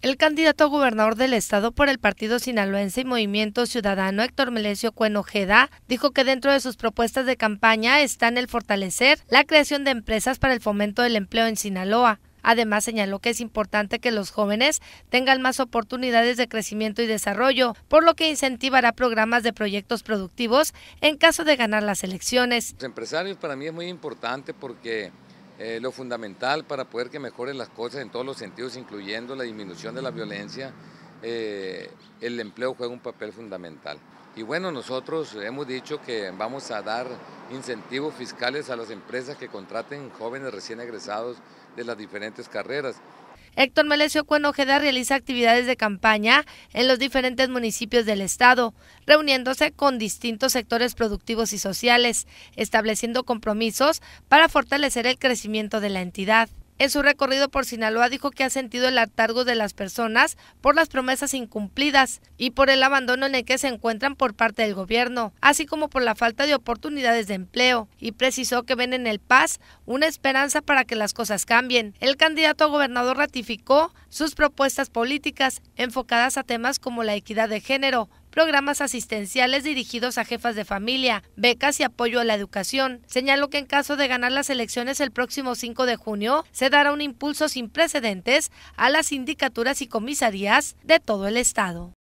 El candidato a gobernador del estado por el partido sinaloense y Movimiento Ciudadano, Héctor Melesio Cuenojeda, dijo que dentro de sus propuestas de campaña están el fortalecer la creación de empresas para el fomento del empleo en Sinaloa. Además, señaló que es importante que los jóvenes tengan más oportunidades de crecimiento y desarrollo, por lo que incentivará programas de proyectos productivos en caso de ganar las elecciones. Los empresarios para mí es muy importante porque eh, lo fundamental para poder que mejoren las cosas en todos los sentidos, incluyendo la disminución de la violencia, eh, el empleo juega un papel fundamental. Y bueno, nosotros hemos dicho que vamos a dar incentivos fiscales a las empresas que contraten jóvenes recién egresados de las diferentes carreras. Héctor Melesio ojeda realiza actividades de campaña en los diferentes municipios del estado, reuniéndose con distintos sectores productivos y sociales, estableciendo compromisos para fortalecer el crecimiento de la entidad. En su recorrido por Sinaloa dijo que ha sentido el hartargo de las personas por las promesas incumplidas y por el abandono en el que se encuentran por parte del gobierno, así como por la falta de oportunidades de empleo, y precisó que ven en el Paz una esperanza para que las cosas cambien. El candidato a gobernador ratificó sus propuestas políticas enfocadas a temas como la equidad de género, programas asistenciales dirigidos a jefas de familia, becas y apoyo a la educación. Señaló que en caso de ganar las elecciones el próximo 5 de junio, se dará un impulso sin precedentes a las sindicaturas y comisarías de todo el Estado.